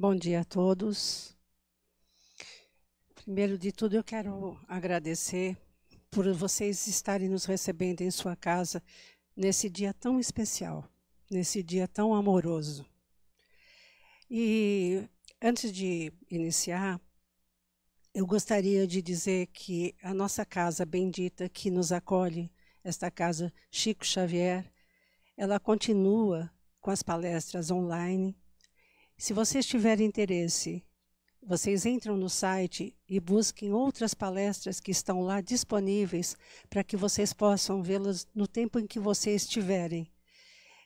Bom dia a todos. Primeiro de tudo, eu quero agradecer por vocês estarem nos recebendo em sua casa nesse dia tão especial, nesse dia tão amoroso. E antes de iniciar, eu gostaria de dizer que a nossa casa bendita que nos acolhe, esta casa Chico Xavier, ela continua com as palestras online se vocês tiverem interesse, vocês entram no site e busquem outras palestras que estão lá disponíveis para que vocês possam vê-las no tempo em que vocês estiverem.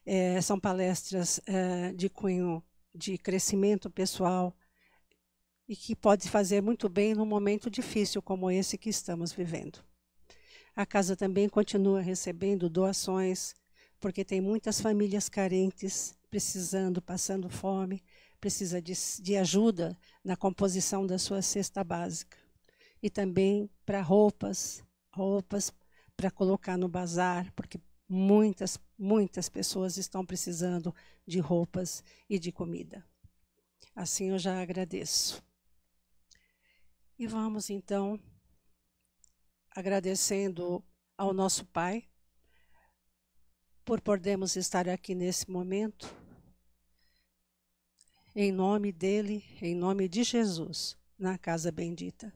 É, são palestras é, de cunho de crescimento pessoal e que pode fazer muito bem num momento difícil como esse que estamos vivendo. A casa também continua recebendo doações, porque tem muitas famílias carentes, precisando, passando fome, precisa de, de ajuda na composição da sua cesta básica. E também para roupas, roupas para colocar no bazar, porque muitas, muitas pessoas estão precisando de roupas e de comida. Assim eu já agradeço. E vamos então agradecendo ao nosso Pai por podermos estar aqui nesse momento em nome dele, em nome de Jesus, na casa bendita.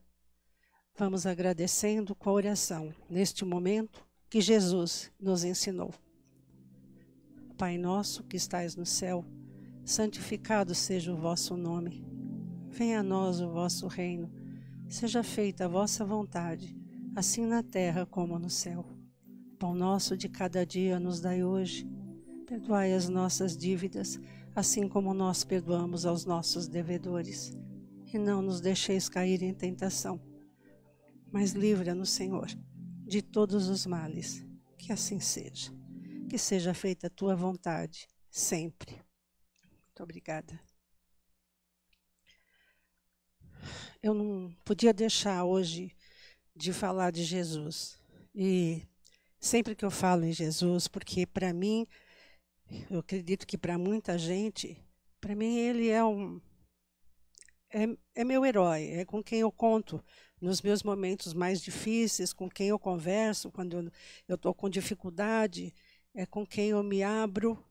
Vamos agradecendo com a oração neste momento que Jesus nos ensinou. Pai nosso que estais no céu, santificado seja o vosso nome. Venha a nós o vosso reino. Seja feita a vossa vontade, assim na terra como no céu. Pão nosso de cada dia nos dai hoje. Perdoai as nossas dívidas, assim como nós perdoamos aos nossos devedores. E não nos deixeis cair em tentação, mas livra-nos, Senhor, de todos os males. Que assim seja. Que seja feita a tua vontade, sempre. Muito obrigada. Eu não podia deixar hoje de falar de Jesus. E sempre que eu falo em Jesus, porque para mim eu acredito que para muita gente, para mim ele é um é, é, meu herói, é com quem eu conto nos meus momentos mais difíceis, com quem eu converso quando eu estou com dificuldade, é com quem eu me abro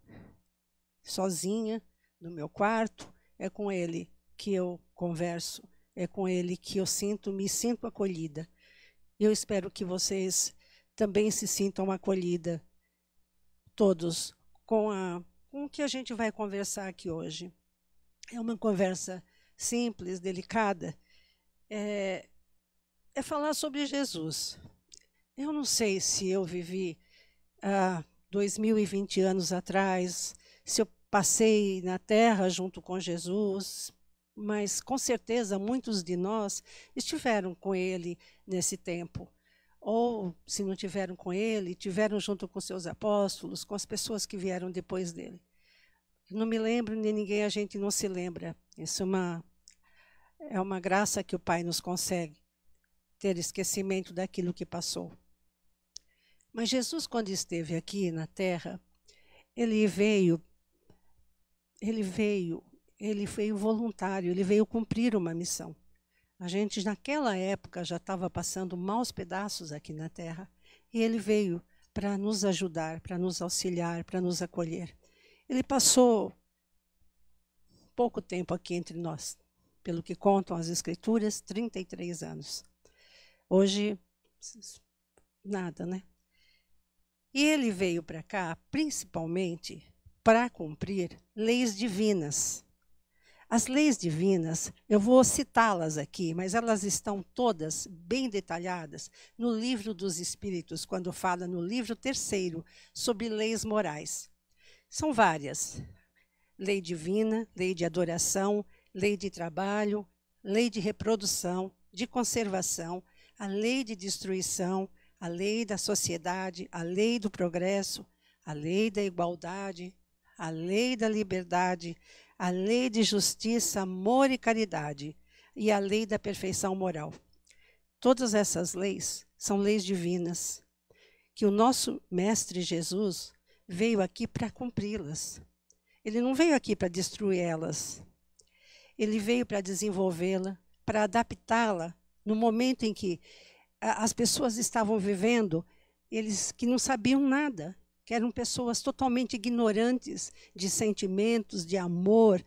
sozinha no meu quarto, é com ele que eu converso, é com ele que eu sinto, me sinto acolhida. Eu espero que vocês também se sintam acolhida, todos com, a, com o que a gente vai conversar aqui hoje. É uma conversa simples, delicada. É, é falar sobre Jesus. Eu não sei se eu vivi há ah, 2020 anos atrás, se eu passei na terra junto com Jesus, mas com certeza muitos de nós estiveram com ele nesse tempo ou se não tiveram com ele, tiveram junto com seus apóstolos, com as pessoas que vieram depois dele. Não me lembro nem ninguém, a gente não se lembra. Isso é uma é uma graça que o Pai nos consegue ter esquecimento daquilo que passou. Mas Jesus quando esteve aqui na terra, ele veio ele veio, ele foi voluntário, ele veio cumprir uma missão. A gente, naquela época, já estava passando maus pedaços aqui na Terra e ele veio para nos ajudar, para nos auxiliar, para nos acolher. Ele passou pouco tempo aqui entre nós, pelo que contam as Escrituras, 33 anos. Hoje, nada, né? E ele veio para cá principalmente para cumprir leis divinas as leis divinas, eu vou citá-las aqui, mas elas estão todas bem detalhadas no Livro dos Espíritos, quando fala no livro terceiro sobre leis morais. São várias: lei divina, lei de adoração, lei de trabalho, lei de reprodução, de conservação, a lei de destruição, a lei da sociedade, a lei do progresso, a lei da igualdade, a lei da liberdade, a lei de justiça, amor e caridade, e a lei da perfeição moral. Todas essas leis são leis divinas, que o nosso Mestre Jesus veio aqui para cumpri-las. Ele não veio aqui para destruí-las. Ele veio para desenvolvê-la, para adaptá-la no momento em que as pessoas estavam vivendo, eles que não sabiam nada, que eram pessoas totalmente ignorantes de sentimentos, de amor,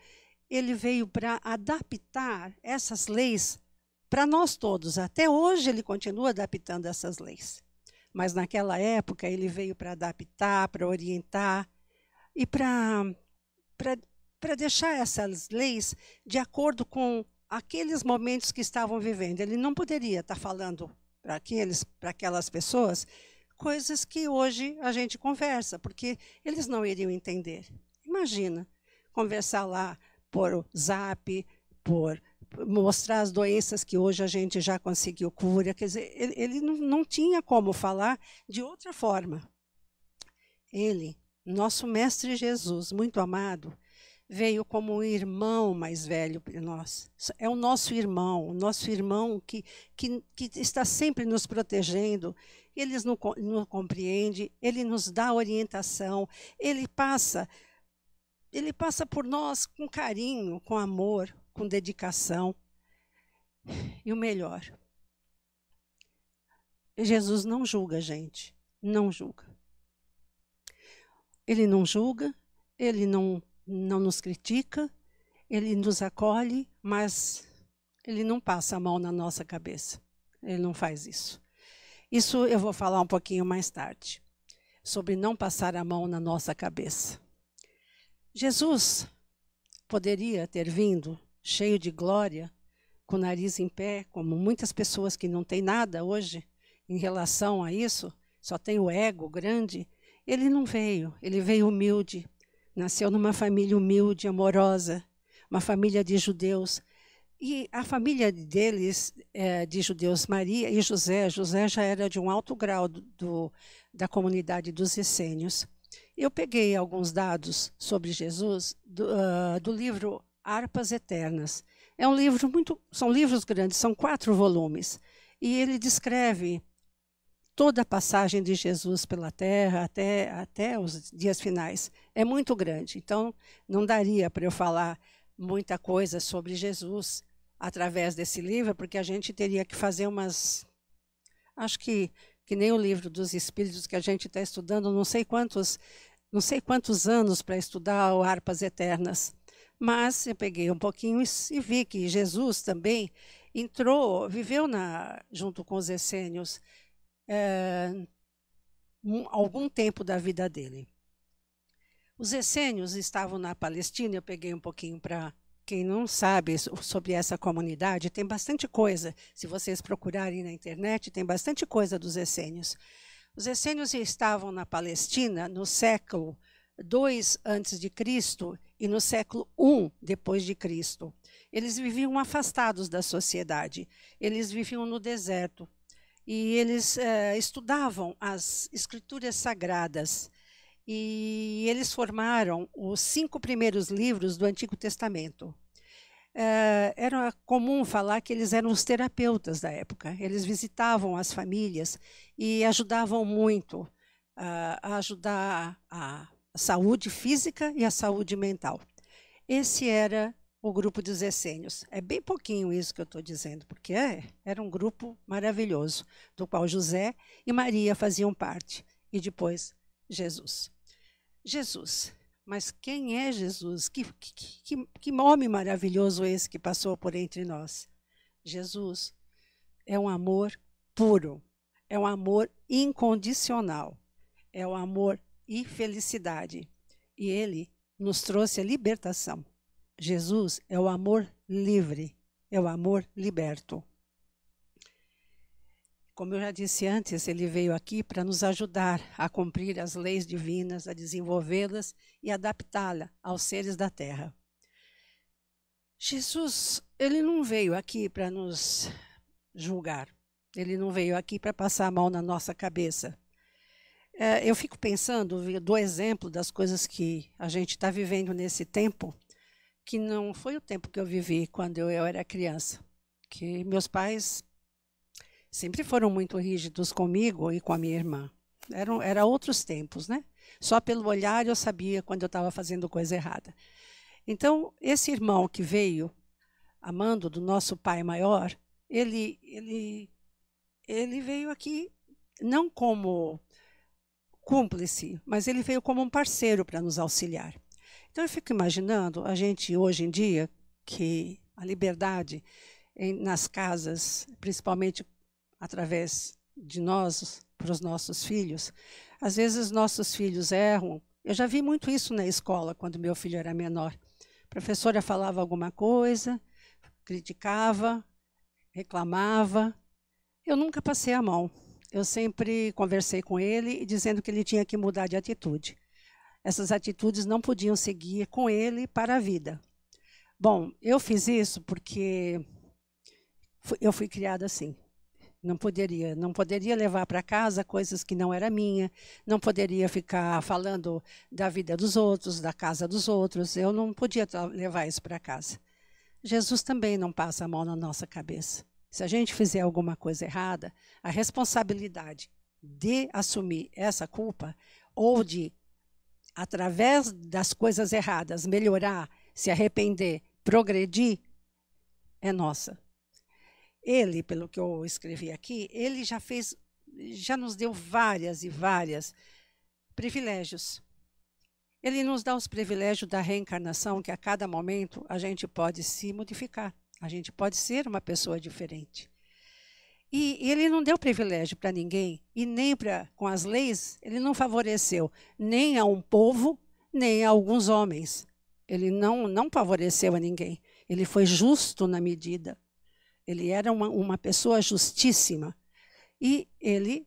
ele veio para adaptar essas leis para nós todos. Até hoje ele continua adaptando essas leis. Mas naquela época ele veio para adaptar, para orientar e para deixar essas leis de acordo com aqueles momentos que estavam vivendo. Ele não poderia estar falando para aqueles, para aquelas pessoas coisas que hoje a gente conversa, porque eles não iriam entender. Imagina conversar lá por zap, por mostrar as doenças que hoje a gente já conseguiu cura. Quer dizer, ele, ele não, não tinha como falar de outra forma. Ele, nosso Mestre Jesus, muito amado, veio como um irmão mais velho para nós. É o nosso irmão, o nosso irmão que, que, que está sempre nos protegendo ele nos, compreende, ele nos dá orientação, ele passa, ele passa por nós com carinho, com amor, com dedicação. E o melhor, Jesus não julga a gente, não julga. Ele não julga, ele não, não nos critica, ele nos acolhe, mas ele não passa a mão na nossa cabeça. Ele não faz isso. Isso eu vou falar um pouquinho mais tarde, sobre não passar a mão na nossa cabeça. Jesus poderia ter vindo cheio de glória, com o nariz em pé, como muitas pessoas que não têm nada hoje em relação a isso, só tem o ego grande. Ele não veio, ele veio humilde, nasceu numa família humilde, amorosa, uma família de judeus e a família deles, é, de judeus, Maria e José, José já era de um alto grau do, do da comunidade dos essênios. Eu peguei alguns dados sobre Jesus do, uh, do livro Harpas Eternas. É um livro muito, são livros grandes, são quatro volumes, e ele descreve toda a passagem de Jesus pela Terra até até os dias finais. É muito grande, então não daria para eu falar muita coisa sobre Jesus através desse livro, porque a gente teria que fazer umas. Acho que, que nem o livro dos espíritos que a gente está estudando, não sei quantos, não sei quantos anos para estudar o Harpas Eternas. Mas eu peguei um pouquinho e vi que Jesus também entrou, viveu na, junto com os essênios é, um, algum tempo da vida dele. Os essênios estavam na Palestina, eu peguei um pouquinho para quem não sabe sobre essa comunidade, tem bastante coisa. Se vocês procurarem na internet, tem bastante coisa dos essênios. Os essênios estavam na Palestina no século 2 antes de Cristo e no século 1 depois de Cristo. Eles viviam afastados da sociedade. Eles viviam no deserto e eles eh, estudavam as escrituras sagradas e eles formaram os cinco primeiros livros do Antigo Testamento. Eh, era comum falar que eles eram os terapeutas da época. Eles visitavam as famílias e ajudavam muito a ajudar a saúde física e a saúde mental. Esse era o grupo dos Essênios. É bem pouquinho isso que eu estou dizendo, porque é, era um grupo maravilhoso, do qual José e Maria faziam parte, e depois Jesus. Jesus. Mas quem é Jesus? Que, que, que, que homem maravilhoso esse que passou por entre nós? Jesus é um amor puro, é um amor incondicional, é o um amor e felicidade. E ele nos trouxe a libertação. Jesus é o amor livre, é o amor liberto. Como eu já disse antes, ele veio aqui para nos ajudar a cumprir as leis divinas, a desenvolvê-las e adaptá-la aos seres da terra. Jesus, ele não veio aqui para nos julgar. Ele não veio aqui para passar a mão na nossa cabeça. É, eu fico pensando do exemplo das coisas que a gente está vivendo nesse tempo, que não foi o tempo que eu vivi quando eu, eu era criança, que meus pais sempre foram muito rígidos comigo e com a minha irmã. Eram era outros tempos, né? Só pelo olhar eu sabia quando eu estava fazendo coisa errada. Então, esse irmão que veio amando do nosso pai maior, ele ele ele veio aqui não como cúmplice, mas ele veio como um parceiro para nos auxiliar. Então eu fico imaginando a gente hoje em dia que a liberdade em, nas casas, principalmente através de nós para os nossos filhos. Às vezes nossos filhos erram. Eu já vi muito isso na escola quando meu filho era menor. A professora falava alguma coisa, criticava, reclamava. Eu nunca passei a mão. Eu sempre conversei com ele dizendo que ele tinha que mudar de atitude. Essas atitudes não podiam seguir com ele para a vida. Bom, eu fiz isso porque eu fui criada assim. Não poderia, não poderia levar para casa coisas que não era minha, não poderia ficar falando da vida dos outros, da casa dos outros. Eu não podia levar isso para casa. Jesus também não passa a mão na nossa cabeça. Se a gente fizer alguma coisa errada, a responsabilidade de assumir essa culpa ou de através das coisas erradas melhorar, se arrepender, progredir é nossa ele, pelo que eu escrevi aqui, ele já fez, já nos deu várias e várias privilégios. Ele nos dá os privilégios da reencarnação, que a cada momento a gente pode se modificar, a gente pode ser uma pessoa diferente. E ele não deu privilégio para ninguém, e nem para com as leis, ele não favoreceu nem a um povo, nem a alguns homens. Ele não, não favoreceu a ninguém. Ele foi justo na medida. Ele era uma, uma pessoa justíssima. E ele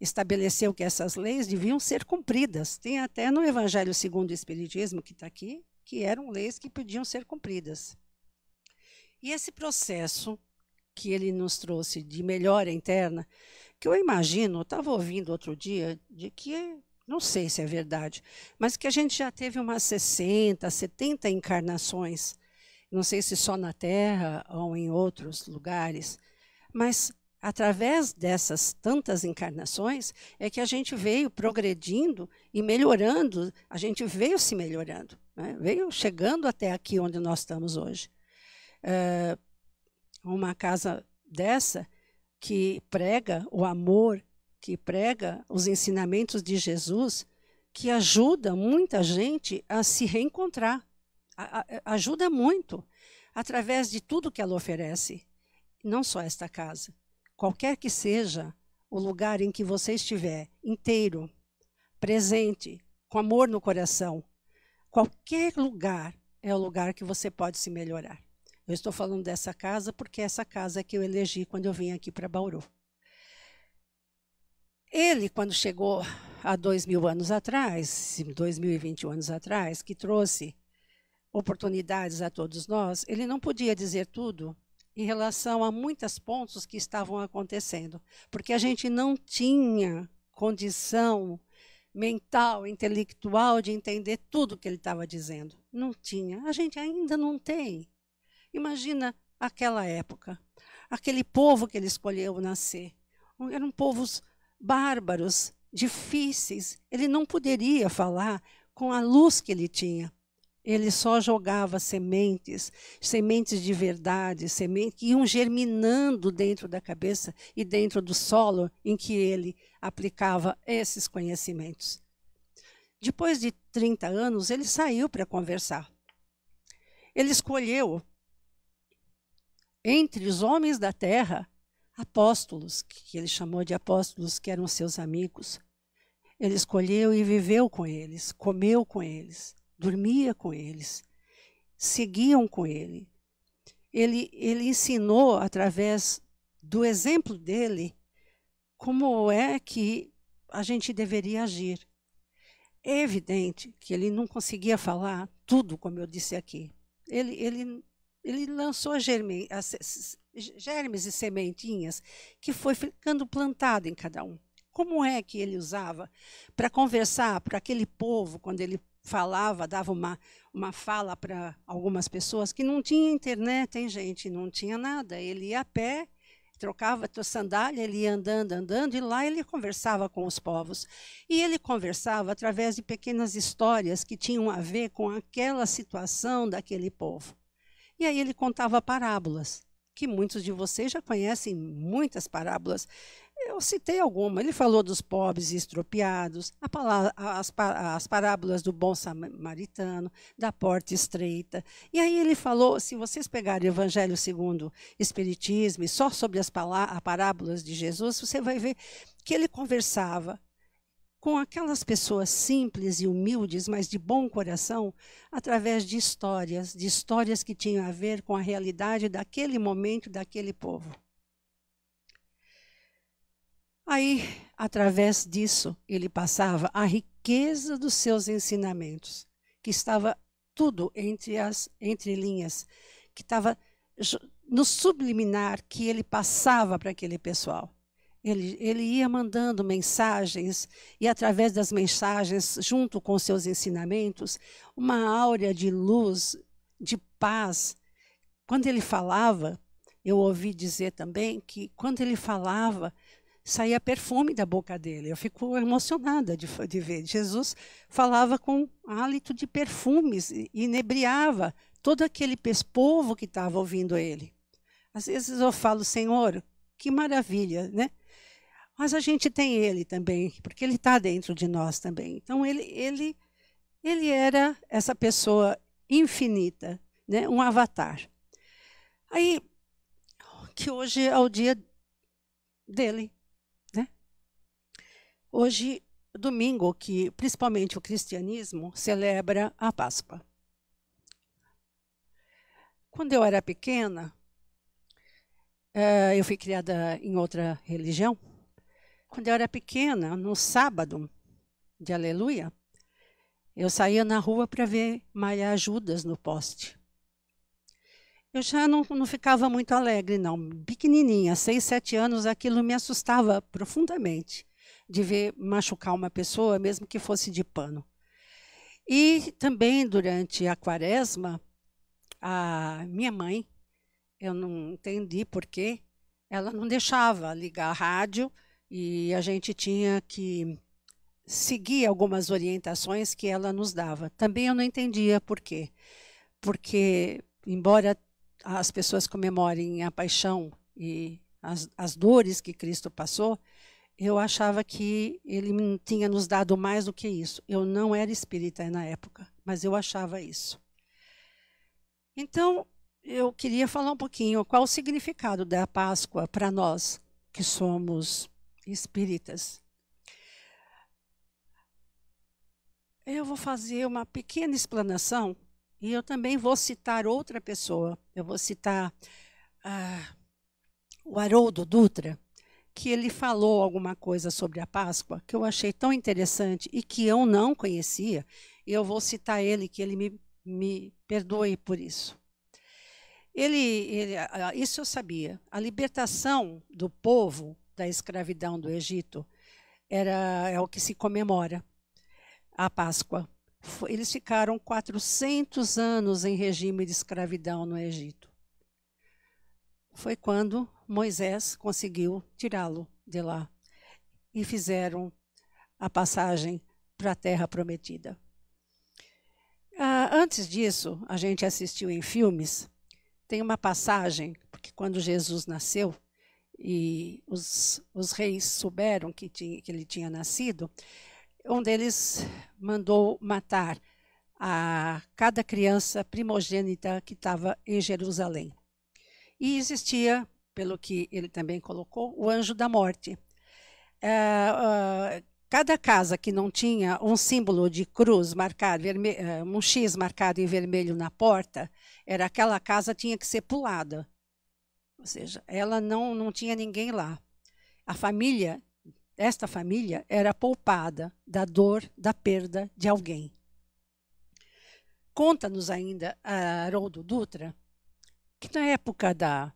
estabeleceu que essas leis deviam ser cumpridas. Tem até no Evangelho segundo o Espiritismo, que está aqui, que eram leis que podiam ser cumpridas. E esse processo que ele nos trouxe de melhora interna, que eu imagino, eu estava ouvindo outro dia, de que, não sei se é verdade, mas que a gente já teve umas 60, 70 encarnações não sei se só na Terra ou em outros lugares, mas através dessas tantas encarnações é que a gente veio progredindo e melhorando, a gente veio se melhorando, né? veio chegando até aqui onde nós estamos hoje. É uma casa dessa que prega o amor, que prega os ensinamentos de Jesus, que ajuda muita gente a se reencontrar, eh, ajuda muito através de tudo que ela oferece, não só esta casa. Qualquer que seja o lugar em que você estiver, inteiro, presente, com amor no coração, qualquer lugar é o lugar que você pode se melhorar. Eu estou falando dessa casa porque essa casa é que eu elegi quando eu vim aqui para Bauru. Ele, quando chegou há dois mil anos atrás, dois mil e vinte anos atrás, que trouxe oportunidades a todos nós, ele não podia dizer tudo em relação a muitos pontos que estavam acontecendo, porque a gente não tinha condição mental, intelectual de entender tudo que ele estava dizendo. Não tinha. A gente ainda não tem. Imagina aquela época, aquele povo que ele escolheu nascer. Eram povos bárbaros, difíceis. Ele não poderia falar com a luz que ele tinha. Ele só jogava sementes, sementes de verdade, sementes que iam germinando dentro da cabeça e dentro do solo em que ele aplicava esses conhecimentos. Depois de 30 anos, ele saiu para conversar. Ele escolheu entre os homens da terra apóstolos, que ele chamou de apóstolos, que eram seus amigos. Ele escolheu e viveu com eles, comeu com eles dormia com eles, seguiam com ele. Ele, ele ensinou através do exemplo dele como é que a gente deveria agir. É evidente que ele não conseguia falar tudo, como eu disse aqui. Ele, ele, ele lançou germe, germes e sementinhas que foi ficando plantado em cada um. Como é que ele usava para conversar para aquele povo quando ele falava, dava uma, uma fala para algumas pessoas que não tinha internet, hein, gente? Não tinha nada. Ele ia a pé, trocava a sandália, ele ia andando, andando, e lá ele conversava com os povos. E ele conversava através de pequenas histórias que tinham a ver com aquela situação daquele povo. E aí ele contava parábolas que muitos de vocês já conhecem muitas parábolas. Eu citei alguma. Ele falou dos pobres e estropiados, palavra, as, as, parábolas do bom samaritano, da porta estreita. E aí ele falou, se vocês pegarem o Evangelho segundo Espiritismo e só sobre as parábolas de Jesus, você vai ver que ele conversava com aquelas pessoas simples e humildes, mas de bom coração, através de histórias, de histórias que tinham a ver com a realidade daquele momento, daquele povo. Aí, através disso, ele passava a riqueza dos seus ensinamentos, que estava tudo entre as linhas, que estava no subliminar que ele passava para aquele pessoal. Ele, ele ia mandando mensagens, e através das mensagens, junto com seus ensinamentos, uma áurea de luz, de paz. Quando ele falava, eu ouvi dizer também que quando ele falava, saía perfume da boca dele. Eu fico emocionada de, de ver. Jesus falava com hálito de perfumes, e inebriava todo aquele povo que estava ouvindo ele. Às vezes eu falo, Senhor, que maravilha, né? Mas a gente tem ele também, porque ele está dentro de nós também. Então ele, ele, ele era essa pessoa infinita, né? um avatar. Aí, que hoje é o dia dele. Né? Hoje, domingo, que principalmente o cristianismo celebra a Páscoa. Quando eu era pequena, eh, eu fui criada em outra religião, quando eu era pequena, no sábado de Aleluia, eu saía na rua para ver Maria Judas no poste. Eu já não, não ficava muito alegre, não. Pequenininha, seis, sete anos, aquilo me assustava profundamente de ver machucar uma pessoa, mesmo que fosse de pano. E também durante a quaresma, a minha mãe, eu não entendi por quê, ela não deixava ligar a rádio e a gente tinha que seguir algumas orientações que ela nos dava. Também eu não entendia por quê. Porque, embora as pessoas comemorem a paixão e as, as dores que Cristo passou, eu achava que ele tinha nos dado mais do que isso. Eu não era espírita na época, mas eu achava isso. Então, eu queria falar um pouquinho qual o significado da Páscoa para nós que somos espíritas. Eu vou fazer uma pequena explanação e eu também vou citar outra pessoa. Eu vou citar ah, o Haroldo Dutra, que ele falou alguma coisa sobre a Páscoa que eu achei tão interessante e que eu não conhecia. eu vou citar ele, que ele me, me perdoe por isso. Ele, ele, ah, ah, isso eu sabia. A libertação do povo da escravidão do Egito era é o que se comemora a Páscoa. Eles ficaram 400 anos em regime de escravidão no Egito. Foi quando Moisés conseguiu tirá-lo de lá e fizeram a passagem para a Terra Prometida. Ah, antes disso, a gente assistiu em filmes. Tem uma passagem, porque quando Jesus nasceu, e os, os reis souberam que, tinha, que ele tinha nascido, um deles mandou matar a cada criança primogênita que estava em Jerusalém. E existia, pelo que ele também colocou, o anjo da morte. É, uh, cada casa que não tinha um símbolo de cruz marcado, eh, um X marcado em vermelho na porta, era aquela casa tinha que ser pulada. Ou seja, ela não, não tinha ninguém lá. A família, esta família, era poupada da dor da perda de alguém. Conta-nos ainda ah, Haroldo Dutra que na época da,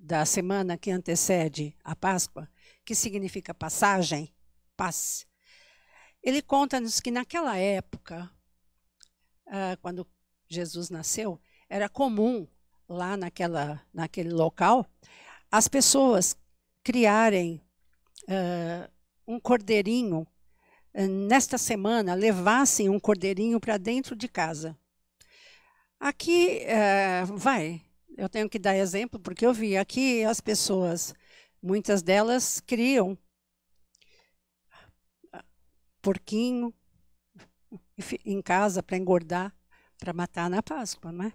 da semana que antecede a Páscoa, que significa passagem, paz, ele conta-nos que naquela época, ah, quando Jesus nasceu, era comum lá naquela, naquele local, as pessoas criarem uh, um cordeirinho, uh, nesta semana, levassem um cordeirinho para dentro de casa. Aqui, uh, vai, eu tenho que dar exemplo, porque eu vi aqui as pessoas, muitas delas criam porquinho em casa para engordar, para matar na Páscoa, não é?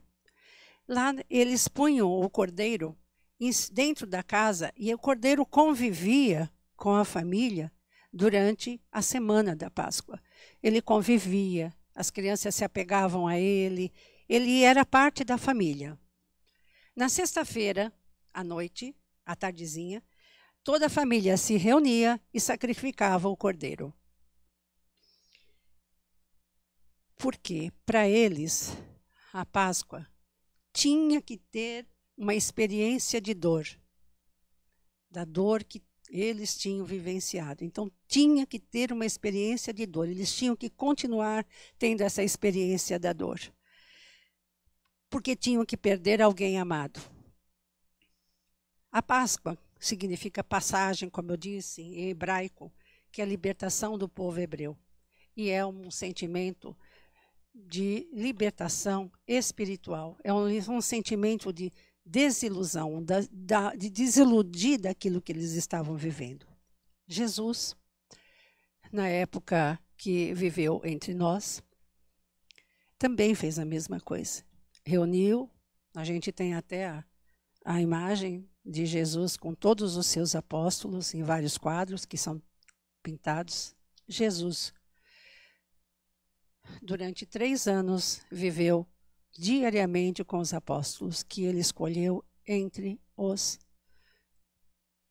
Lá eles punham o cordeiro dentro da casa e o cordeiro convivia com a família durante a semana da Páscoa. Ele convivia, as crianças se apegavam a ele, ele era parte da família. Na sexta-feira, à noite, à tardezinha, toda a família se reunia e sacrificava o cordeiro. Porque, para eles, a Páscoa tinha que ter uma experiência de dor, da dor que eles tinham vivenciado. Então, tinha que ter uma experiência de dor, eles tinham que continuar tendo essa experiência da dor, porque tinham que perder alguém amado. A Páscoa significa passagem, como eu disse, em hebraico, que é a libertação do povo hebreu. E é um sentimento de libertação espiritual. É um, um sentimento de desilusão, da, da, de desiludir daquilo que eles estavam vivendo. Jesus, na época que viveu entre nós, também fez a mesma coisa. Reuniu, a gente tem até a, a imagem de Jesus com todos os seus apóstolos em vários quadros que são pintados. Jesus durante três anos, viveu diariamente com os apóstolos que ele escolheu entre os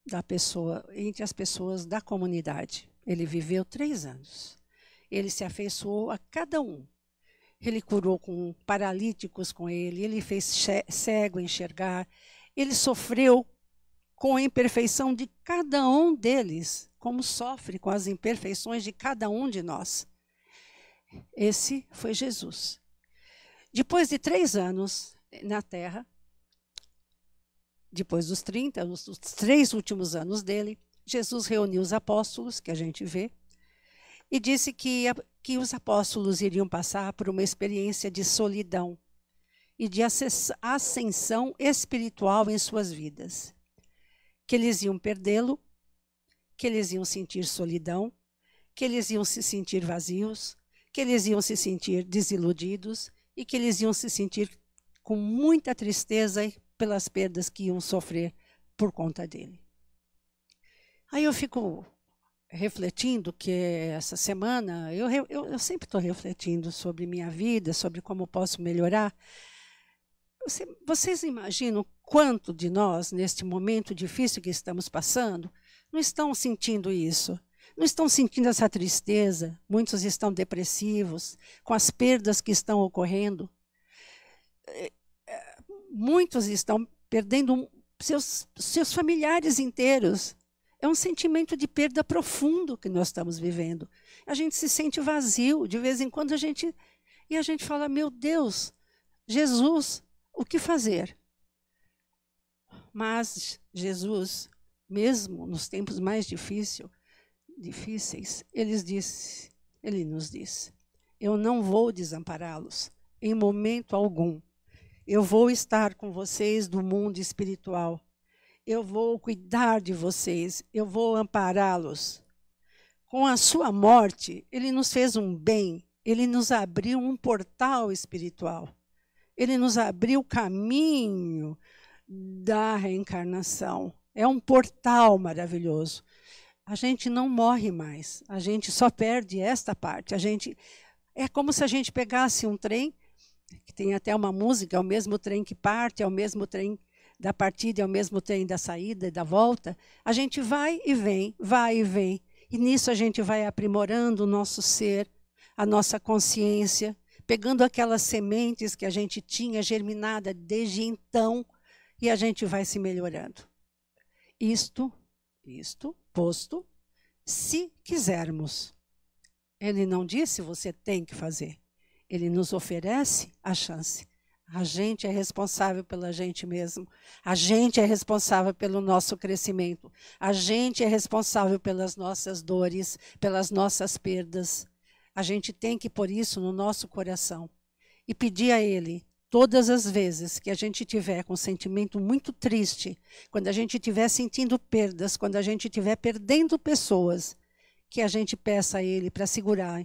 da pessoa, entre as pessoas da comunidade. Ele viveu três anos. Ele se afeiçoou a cada um. Ele curou com paralíticos com ele, ele fez cego enxergar, ele sofreu com a imperfeição de cada um deles, como sofre com as imperfeições de cada um de nós. Esse foi Jesus. Depois de três anos na Terra, depois dos 30, os, os três últimos anos dele, Jesus reuniu os apóstolos, que a gente vê, e disse que, que os apóstolos iriam passar por uma experiência de solidão e de ascensão espiritual em suas vidas. Que eles iam perdê-lo, que eles iam sentir solidão, que eles iam se sentir vazios, que eles iam se sentir desiludidos e que eles iam se sentir com muita tristeza pelas perdas que iam sofrer por conta dele. Aí eu fico refletindo que essa semana eu, eu, eu sempre estou refletindo sobre minha vida, sobre como posso melhorar. Você, vocês imaginam quanto de nós neste momento difícil que estamos passando não estão sentindo isso? não estão sentindo essa tristeza, muitos estão depressivos com as perdas que estão ocorrendo. Eh, eh, muitos estão perdendo seus, seus familiares inteiros. É um sentimento de perda profundo que nós estamos vivendo. A gente se sente vazio, de vez em quando a gente. E a gente fala: meu Deus, Jesus, o que fazer? Mas Jesus, mesmo nos tempos mais difíceis, difíceis, ele disse, ele nos disse: Eu não vou desampará-los em momento algum. Eu vou estar com vocês do mundo espiritual. Eu vou cuidar de vocês, eu vou ampará-los. Com a sua morte, ele nos fez um bem, ele nos abriu um portal espiritual. Ele nos abriu o caminho da reencarnação. É um portal maravilhoso a gente não morre mais, a gente só perde esta parte. A gente é como se a gente pegasse um trem que tem até uma música, é o mesmo trem que parte, é o mesmo trem da partida, é o mesmo trem da saída e da volta. A gente vai e vem, vai e vem. E nisso a gente vai aprimorando o nosso ser, a nossa consciência, pegando aquelas sementes que a gente tinha germinada desde então e a gente vai se melhorando. Isto, isto posto, se quisermos. Ele não disse você tem que fazer. Ele nos oferece a chance. A gente é responsável pela gente mesmo. A gente é responsável pelo nosso crescimento. A gente é responsável pelas nossas dores, pelas nossas perdas. A gente tem que pôr isso no nosso coração e pedir a Ele todas as vezes que a gente tiver com um sentimento muito triste, quando a gente estiver sentindo perdas, quando a gente estiver perdendo pessoas, que a gente peça a Ele para segurar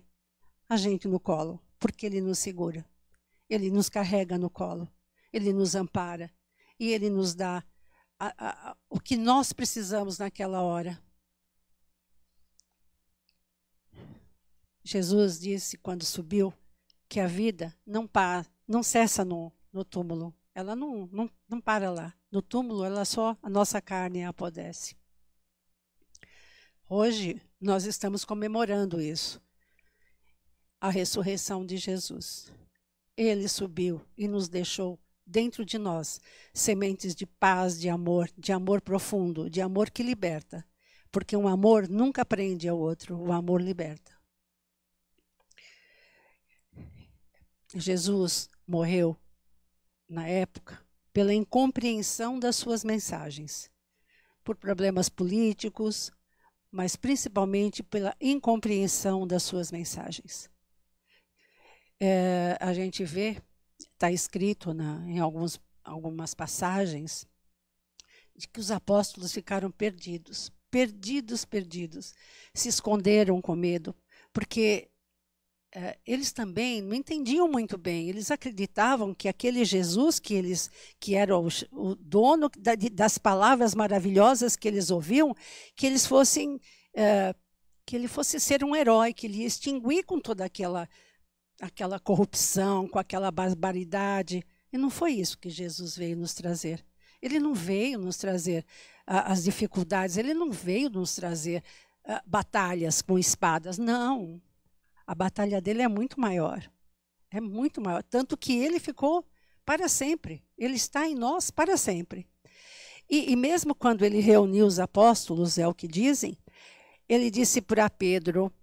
a gente no colo, porque Ele nos segura. Ele nos carrega no colo, Ele nos ampara e Ele nos dá a, a, a, o que nós precisamos naquela hora. Jesus disse quando subiu que a vida não passa não cessa no, no túmulo. Ela não, não, não para lá. No túmulo, ela só a nossa carne apodrece. Hoje, nós estamos comemorando isso. A ressurreição de Jesus. Ele subiu e nos deixou dentro de nós sementes de paz, de amor, de amor profundo, de amor que liberta. Porque um amor nunca prende ao outro, o amor liberta. Jesus morreu na época pela incompreensão das suas mensagens, por problemas políticos, mas principalmente pela incompreensão das suas mensagens. É, a gente vê, está escrito na, em alguns, algumas passagens, de que os apóstolos ficaram perdidos, perdidos, perdidos, se esconderam com medo, porque é, eles também não entendiam muito bem. Eles acreditavam que aquele Jesus que eles que era o, o dono da, das palavras maravilhosas que eles ouviam, que eles fossem é, que ele fosse ser um herói, que ele ia extinguir com toda aquela aquela corrupção, com aquela barbaridade. E não foi isso que Jesus veio nos trazer. Ele não veio nos trazer a, as dificuldades, ele não veio nos trazer a, batalhas com espadas, não a batalha dele é muito maior. É muito maior. Tanto que ele ficou para sempre. Ele está em nós para sempre. E, e mesmo quando ele reuniu os apóstolos, é o que dizem, ele disse para Pedro: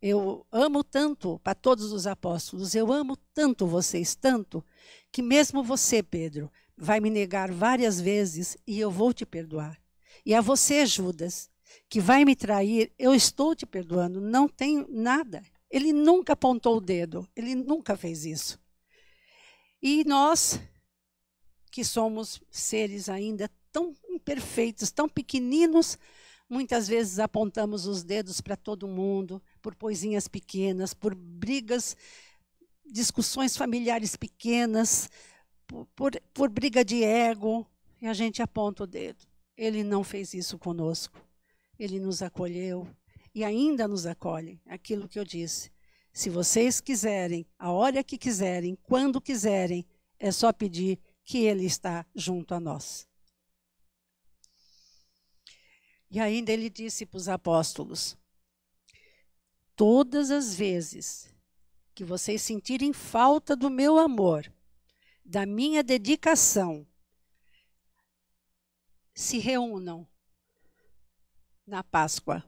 Eu amo tanto, para todos os apóstolos, eu amo tanto vocês, tanto, que mesmo você, Pedro, vai me negar várias vezes e eu vou te perdoar. E a você, Judas, que vai me trair, eu estou te perdoando, não tenho nada ele nunca apontou o dedo, ele nunca fez isso. E nós, que somos seres ainda tão imperfeitos, tão pequeninos, muitas vezes apontamos os dedos para todo mundo, por coisinhas pequenas, por brigas, discussões familiares pequenas, por, por, por briga de ego, e a gente aponta o dedo. Ele não fez isso conosco. Ele nos acolheu, e ainda nos acolhe. Aquilo que eu disse. Se vocês quiserem, a hora que quiserem, quando quiserem, é só pedir que Ele está junto a nós. E ainda ele disse para os apóstolos: Todas as vezes que vocês sentirem falta do meu amor, da minha dedicação, se reúnam na Páscoa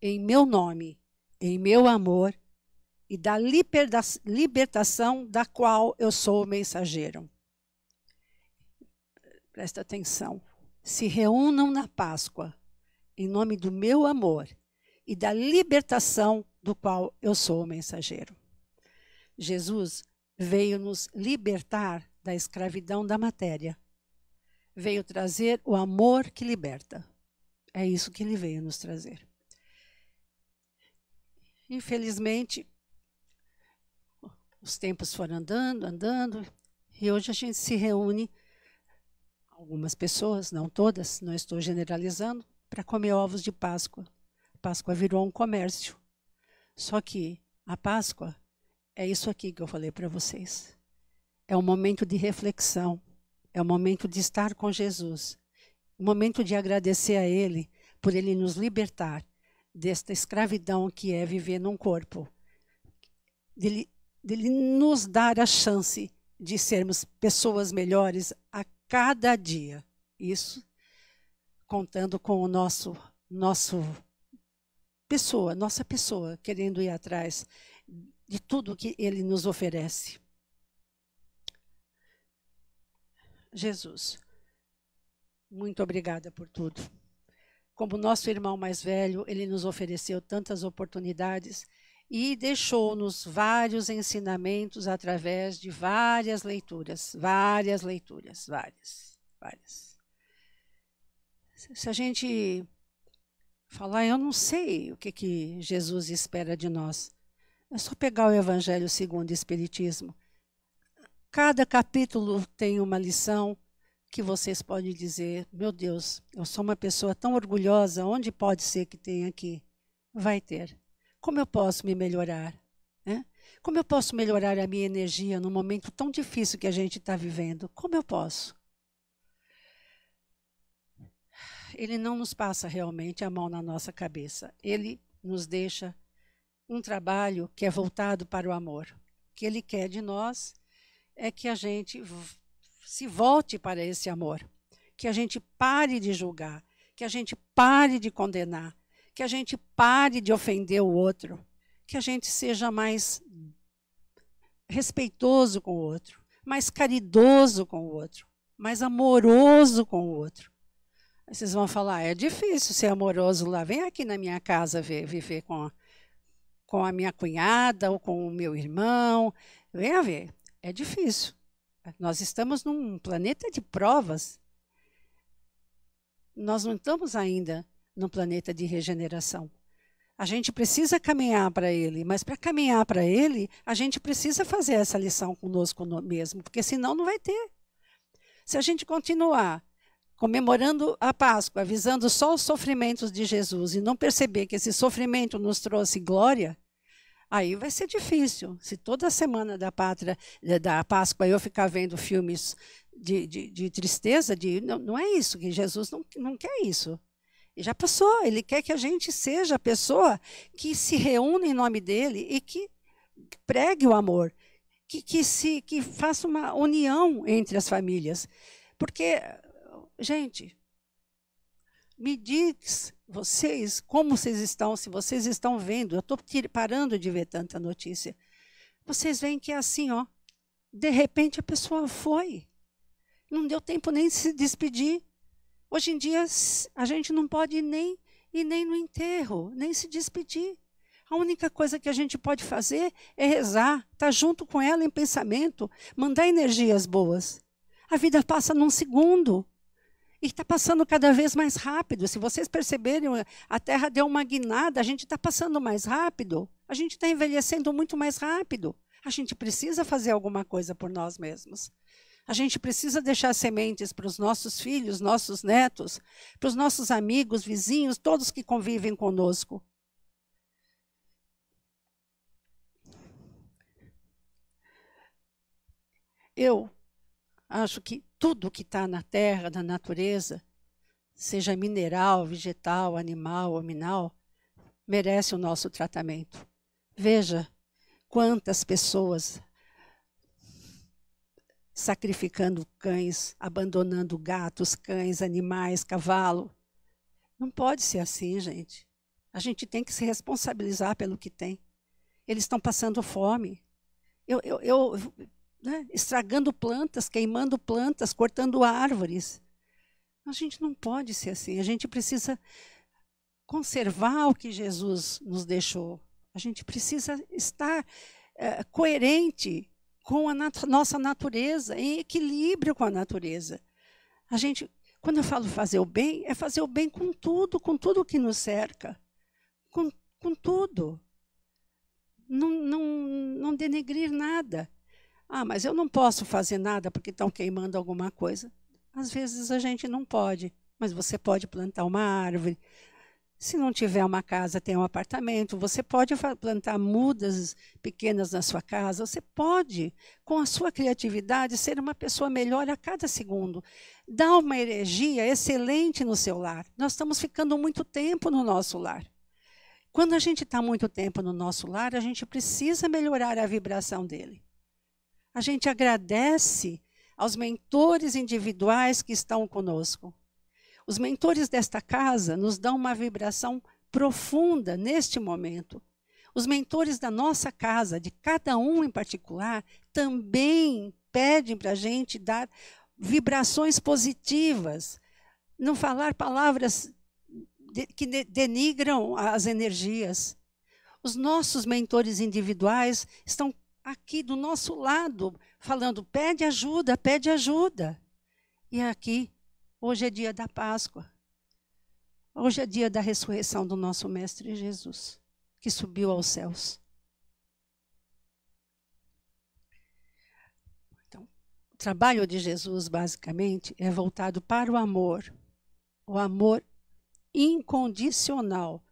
em meu nome, em meu amor e da libertação da qual eu sou o mensageiro. Presta atenção. Se reúnam na Páscoa, em nome do meu amor e da libertação do qual eu sou o mensageiro. Jesus veio nos libertar da escravidão da matéria. Veio trazer o amor que liberta. É isso que ele veio nos trazer. Infelizmente, os tempos foram andando, andando, e hoje a gente se reúne, algumas pessoas, não todas, não estou generalizando, para comer ovos de Páscoa. Páscoa virou um comércio. Só que a Páscoa é isso aqui que eu falei para vocês. É um momento de reflexão, é um momento de estar com Jesus, um momento de agradecer a Ele por Ele nos libertar, desta escravidão que é viver num corpo. Dele, dele nos dar a chance de sermos pessoas melhores a cada dia. Isso contando com o nosso nosso pessoa, nossa pessoa, querendo ir atrás de tudo que ele nos oferece. Jesus, muito obrigada por tudo. Como nosso irmão mais velho, ele nos ofereceu tantas oportunidades e deixou-nos vários ensinamentos através de várias leituras, várias leituras, várias, várias. Se a gente falar, eu não sei o que, que Jesus espera de nós. É só pegar o Evangelho segundo o Espiritismo. Cada capítulo tem uma lição, que vocês podem dizer: meu Deus, eu sou uma pessoa tão orgulhosa, onde pode ser que tenha aqui? Vai ter. Como eu posso me melhorar? Né? Como eu posso melhorar a minha energia num momento tão difícil que a gente está vivendo? Como eu posso? Ele não nos passa realmente a mão na nossa cabeça. Ele nos deixa um trabalho que é voltado para o amor. O que ele quer de nós é que a gente se volte para esse amor, que a gente pare de julgar, que a gente pare de condenar, que a gente pare de ofender o outro, que a gente seja mais respeitoso com o outro, mais caridoso com o outro, mais amoroso com o outro. Aí vocês vão falar, ah, é difícil ser amoroso lá. Vem aqui na minha casa ver, viver com a, com a minha cunhada ou com o meu irmão. Vem a ver, é difícil. Nós estamos num planeta de provas. Nós não estamos ainda num planeta de regeneração. A gente precisa caminhar para ele, mas para caminhar para ele, a gente precisa fazer essa lição conosco mesmo, porque senão não vai ter. Se a gente continuar comemorando a Páscoa, visando só os sofrimentos de Jesus e não perceber que esse sofrimento nos trouxe glória, Aí vai ser difícil. Se toda semana da pátria, da Páscoa eu ficar vendo filmes de, de, de tristeza, de não, não, é isso, que Jesus não, não quer isso. já passou, ele quer que a gente seja a pessoa que se reúne em nome dele e que pregue o amor, que, que, se, que faça uma união entre as famílias. Porque, gente, me diz vocês, como vocês estão? Se vocês estão vendo, eu estou parando de ver tanta notícia. Vocês veem que é assim, ó. De repente a pessoa foi. Não deu tempo nem de se despedir. Hoje em dia a gente não pode nem ir nem no enterro, nem se despedir. A única coisa que a gente pode fazer é rezar, estar tá junto com ela em pensamento, mandar energias boas. A vida passa num segundo. E está passando cada vez mais rápido. Se vocês perceberem, eh, a Terra deu uma guinada, a gente está passando mais rápido, a gente está envelhecendo muito mais rápido. A gente precisa fazer alguma coisa por nós mesmos. A gente precisa deixar sementes para os nossos filhos, nossos netos, para os nossos amigos, vizinhos, todos que convivem conosco. Eu acho que tudo que está na terra, na natureza, seja mineral, vegetal, animal, mineral, merece o nosso tratamento. Veja quantas pessoas sacrificando cães, abandonando gatos, cães, animais, cavalo. Não pode ser assim, gente. A gente tem que se responsabilizar pelo que tem. Eles estão passando fome. Eu, eu, eu né, estragando plantas, queimando plantas, cortando árvores. A gente não pode ser assim. A gente precisa conservar o que Jesus nos deixou. A gente precisa estar é, coerente com a nat nossa natureza, em equilíbrio com a natureza. A gente, quando eu falo fazer o bem, é fazer o bem com tudo, com tudo que nos cerca, com, com tudo. Não, não, não denegrir nada. Ah, mas eu não posso fazer nada porque estão queimando alguma coisa. Às vezes a gente não pode, mas você pode plantar uma árvore. Se não tiver uma casa, tem um apartamento. Você pode plantar mudas pequenas na sua casa. Você pode, com a sua criatividade, ser uma pessoa melhor a cada segundo. Dá uma energia excelente no seu lar. Nós estamos ficando muito tempo no nosso lar. Quando a gente está muito tempo no nosso lar, a gente precisa melhorar a vibração dele. A gente agradece aos mentores individuais que estão conosco. Os mentores desta casa nos dão uma vibração profunda neste momento. Os mentores da nossa casa, de cada um em particular, também pedem para a gente dar vibrações positivas, não falar palavras de, que de, denigram as energias. Os nossos mentores individuais estão aqui do nosso lado, falando: pede ajuda, pede ajuda. E aqui, hoje é dia da Páscoa. Hoje é dia da ressurreição do nosso Mestre Jesus, que subiu aos céus. Então, o trabalho de Jesus, basicamente, é voltado para o amor, o amor incondicional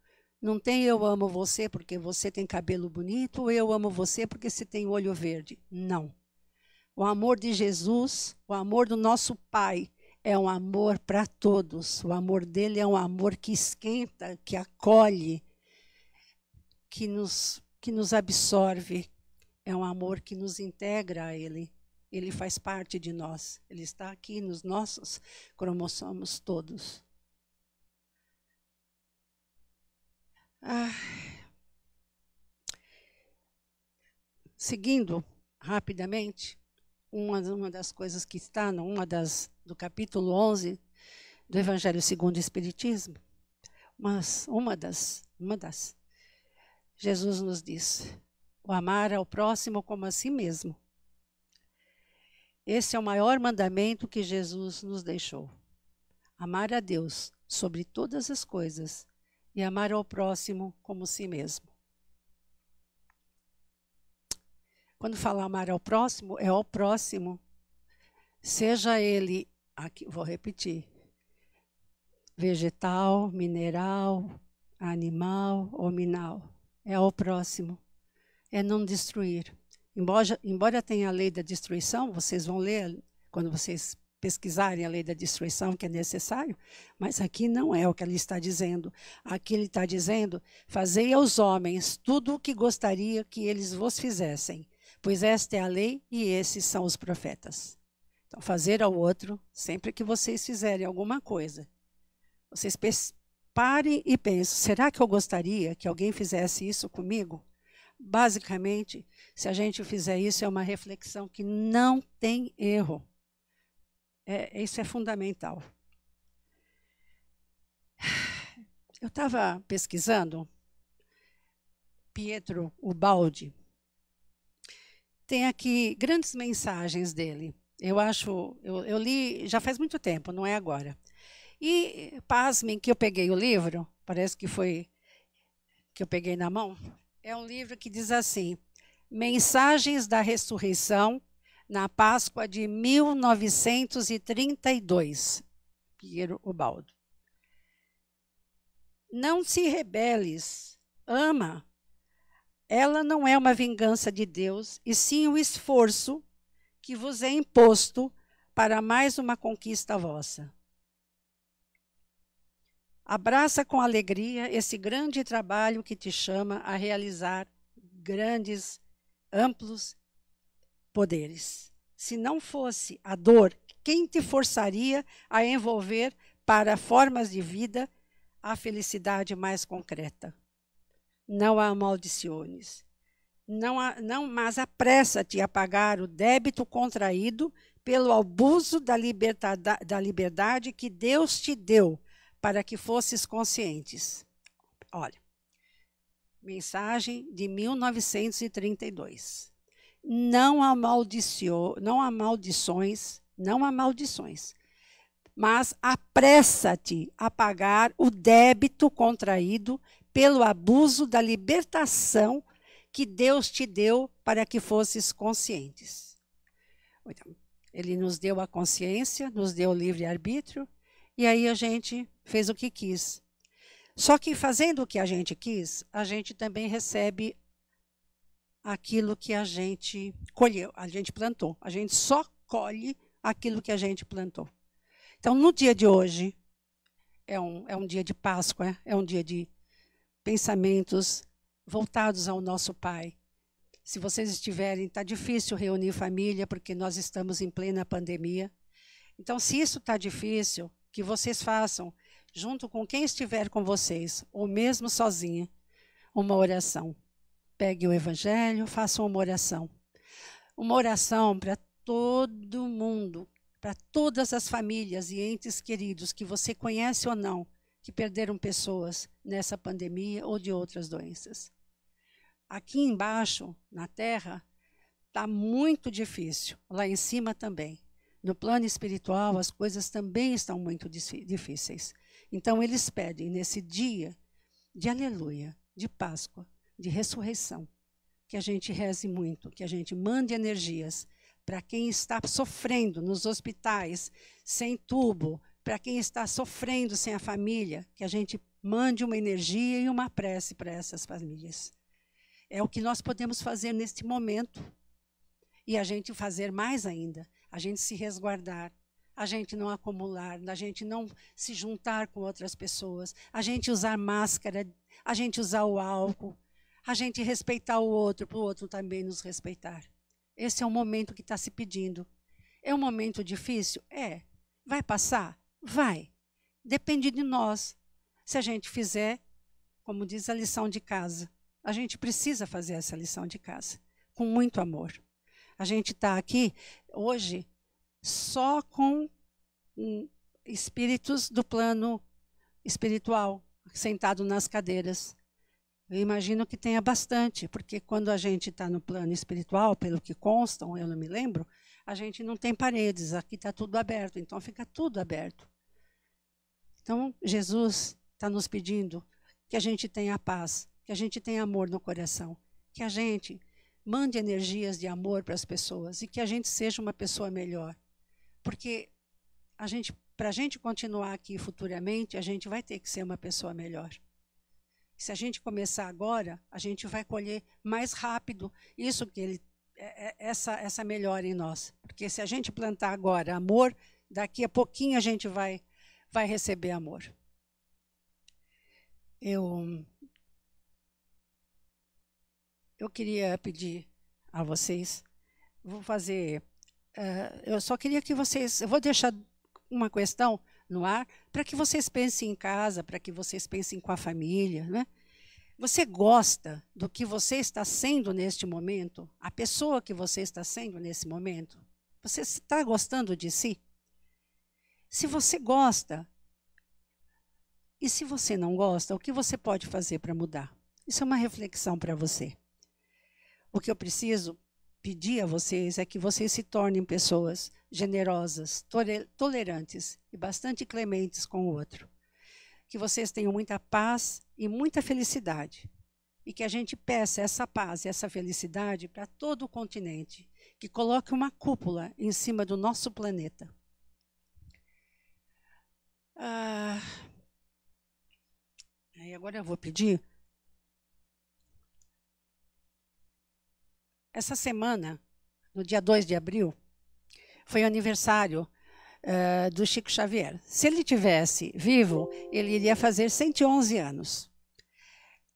não tem eu amo você porque você tem cabelo bonito, ou eu amo você porque você tem olho verde. Não. O amor de Jesus, o amor do nosso Pai, é um amor para todos. O amor dele é um amor que esquenta, que acolhe, que nos, que nos absorve. É um amor que nos integra a ele. Ele faz parte de nós. Ele está aqui nos nossos cromossomos todos. Ah. Seguindo rapidamente, uma, uma das coisas que está numa das do capítulo 11 do Evangelho segundo o Espiritismo, mas uma das, uma das, Jesus nos diz: o amar ao próximo como a si mesmo. Esse é o maior mandamento que Jesus nos deixou: amar a Deus sobre todas as coisas e amar ao próximo como si mesmo. Quando fala amar ao próximo, é ao próximo, seja ele, aqui vou repetir, vegetal, mineral, animal ou minal. É ao próximo, é não destruir. Embora, embora tenha a lei da destruição, vocês vão ler quando vocês pesquisarem a lei da destruição, que é necessário, mas aqui não é o que ele está dizendo. Aqui ele está dizendo: fazei aos homens tudo o que gostaria que eles vos fizessem, pois esta é a lei e esses são os profetas. Então, fazer ao outro, sempre que vocês fizerem alguma coisa, vocês parem e pensem: será que eu gostaria que alguém fizesse isso comigo? Basicamente, se a gente fizer isso, é uma reflexão que não tem erro. É, isso é fundamental. Eu estava pesquisando Pietro Ubaldi. Tem aqui grandes mensagens dele. Eu acho, eu, eu li já faz muito tempo, não é agora. E pasmem que eu peguei o livro, parece que foi que eu peguei na mão. É um livro que diz assim: Mensagens da Ressurreição na Páscoa de 1932. Piero Ubaldo. Não se rebeles, ama. Ela não é uma vingança de Deus, e sim o esforço que vos é imposto para mais uma conquista vossa. Abraça com alegria esse grande trabalho que te chama a realizar grandes, amplos poderes. Se não fosse a dor, quem te forçaria a envolver para formas de vida a felicidade mais concreta? Não a amaldiciones. Não, a, não mas apressa-te a pagar o débito contraído pelo abuso da, liberta, da, da liberdade que Deus te deu para que fosses conscientes. Olha, mensagem de 1932 não amaldiçoou, não há maldições, não há maldições. Mas apressa-te a pagar o débito contraído pelo abuso da libertação que Deus te deu para que fosses conscientes. Então, ele nos deu a consciência, nos deu o livre-arbítrio, e aí a gente fez o que quis. Só que fazendo o que a gente quis, a gente também recebe aquilo que a gente colheu, a gente plantou. A gente só colhe aquilo que a gente plantou. Então, no dia de hoje, é um, é um dia de Páscoa, é um dia de pensamentos voltados ao nosso Pai. Se vocês estiverem, está difícil reunir família, porque nós estamos em plena pandemia. Então, se isso está difícil, que vocês façam, junto com quem estiver com vocês, ou mesmo sozinha, uma oração pegue o Evangelho, faça uma oração. Uma oração para todo mundo, para todas as famílias e entes queridos que você conhece ou não, que perderam pessoas nessa pandemia ou de outras doenças. Aqui embaixo, na Terra, está muito difícil, lá em cima também. No plano espiritual, as coisas também estão muito difíceis. Então, eles pedem nesse dia de aleluia, de Páscoa, de ressurreição. Que a gente reze muito, que a gente mande energias para quem está sofrendo nos hospitais, sem tubo, para quem está sofrendo sem a família, que a gente mande uma energia e uma prece para essas famílias. É o que nós podemos fazer neste momento. E a gente fazer mais ainda, a gente se resguardar, a gente não acumular, a gente não se juntar com outras pessoas, a gente usar máscara, a gente usar o álcool, a gente respeitar o outro, para o outro também nos respeitar. Esse é o momento que está se pedindo. É um momento difícil? É. Vai passar? Vai. Depende de nós. Se a gente fizer, como diz a lição de casa, a gente precisa fazer essa lição de casa, com muito amor. A gente está aqui hoje só com hum, espíritos do plano espiritual, sentado nas cadeiras. Eu imagino que tenha bastante, porque quando a gente está no plano espiritual, pelo que constam, eu não me lembro, a gente não tem paredes, aqui está tudo aberto, então fica tudo aberto. Então, Jesus está nos pedindo que a gente tenha paz, que a gente tenha amor no coração, que a gente mande energias de amor para as pessoas e que a gente seja uma pessoa melhor. Porque a gente, para a gente continuar aqui futuramente, a gente vai ter que ser uma pessoa melhor. Se a gente começar agora, a gente vai colher mais rápido isso que ele é, é, essa essa melhora em nós, porque se a gente plantar agora amor, daqui a pouquinho a gente vai vai receber amor. Eu eu queria pedir a vocês, vou fazer, uh, eu só queria que vocês, eu vou deixar uma questão no ar, para que vocês pensem em casa, para que vocês pensem com a família, né? Você gosta do que você está sendo neste momento? A pessoa que você está sendo nesse momento? Você está gostando de si? Se você gosta, e se você não gosta, o que você pode fazer para mudar? Isso é uma reflexão para você. O que eu preciso pedir a vocês é que vocês se tornem pessoas generosas, tolerantes e bastante clementes com o outro. Que vocês tenham muita paz e muita felicidade. E que a gente peça essa paz e essa felicidade para todo o continente, que coloque uma cúpula em cima do nosso planeta. Ah, agora eu vou pedir Essa semana, no dia 2 de abril, foi o aniversário uh, do Chico Xavier. Se ele tivesse vivo, ele iria fazer 111 anos.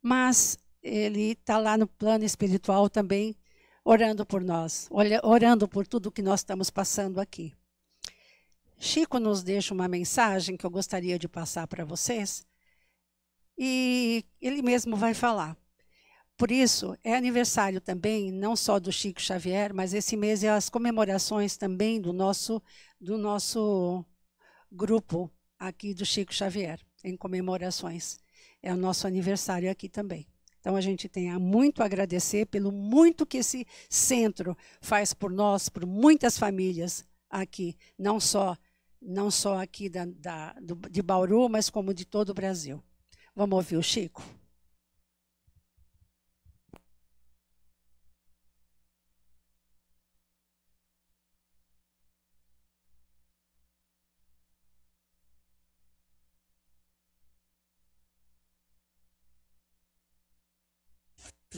Mas ele está lá no plano espiritual também, orando por nós, orando por tudo que nós estamos passando aqui. Chico nos deixa uma mensagem que eu gostaria de passar para vocês, e ele mesmo vai falar por isso, é aniversário também, não só do Chico Xavier, mas esse mês é as comemorações também do nosso, do nosso grupo aqui do Chico Xavier, em comemorações. É o nosso aniversário aqui também. Então, a gente tem a muito agradecer pelo muito que esse centro faz por nós, por muitas famílias aqui, não só, não só aqui da, da, do, de Bauru, mas como de todo o Brasil. Vamos ouvir o Chico?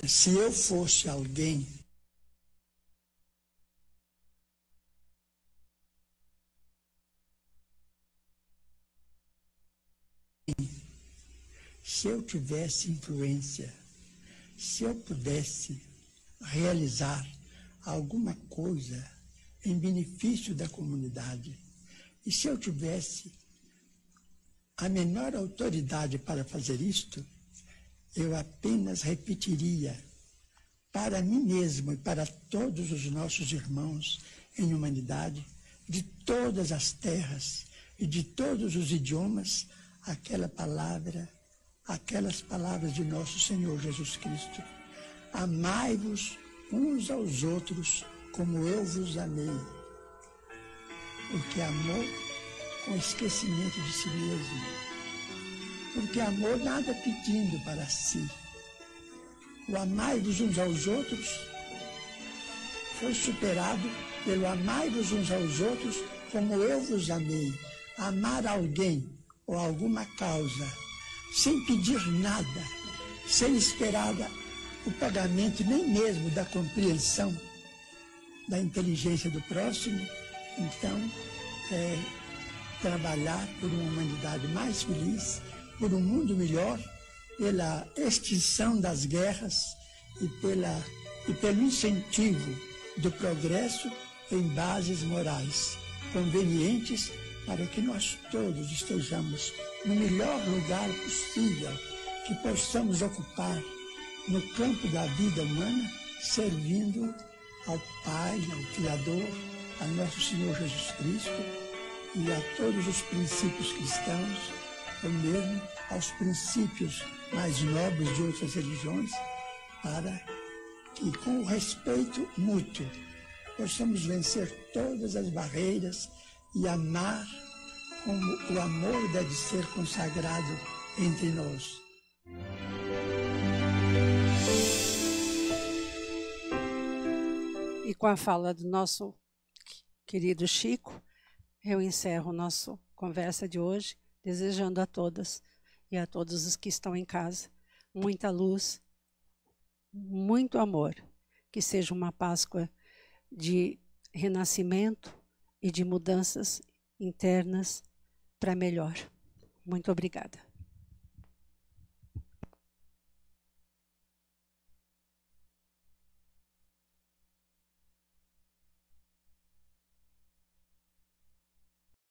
Se eu fosse alguém se eu tivesse influência, se eu pudesse realizar alguma coisa em benefício da comunidade, e se eu tivesse a menor autoridade para fazer isto, eu apenas repetiria para mim mesmo e para todos os nossos irmãos em humanidade, de todas as terras e de todos os idiomas, aquela palavra, aquelas palavras de nosso Senhor Jesus Cristo. Amai-vos uns aos outros como eu vos amei. Porque amor com esquecimento de si mesmo porque amor nada pedindo para si. O amai-vos uns aos outros foi superado pelo amai-vos uns aos outros como eu vos amei. Amar alguém ou alguma causa, sem pedir nada, sem esperar o pagamento nem mesmo da compreensão da inteligência do próximo, então é trabalhar por uma humanidade mais feliz por um mundo melhor, pela extinção das guerras e, pela, e pelo incentivo do progresso em bases morais convenientes para que nós todos estejamos no melhor lugar possível, que possamos ocupar no campo da vida humana, servindo ao Pai, ao Criador, a nosso Senhor Jesus Cristo e a todos os princípios cristãos foi mesmo aos princípios mais nobres de outras religiões, para que, com o respeito mútuo, possamos vencer todas as barreiras e amar como o amor deve ser consagrado entre nós. E com a fala do nosso querido Chico, eu encerro nosso conversa de hoje desejando a todas e a todos os que estão em casa muita luz, muito amor. Que seja uma Páscoa de renascimento e de mudanças internas para melhor. Muito obrigada.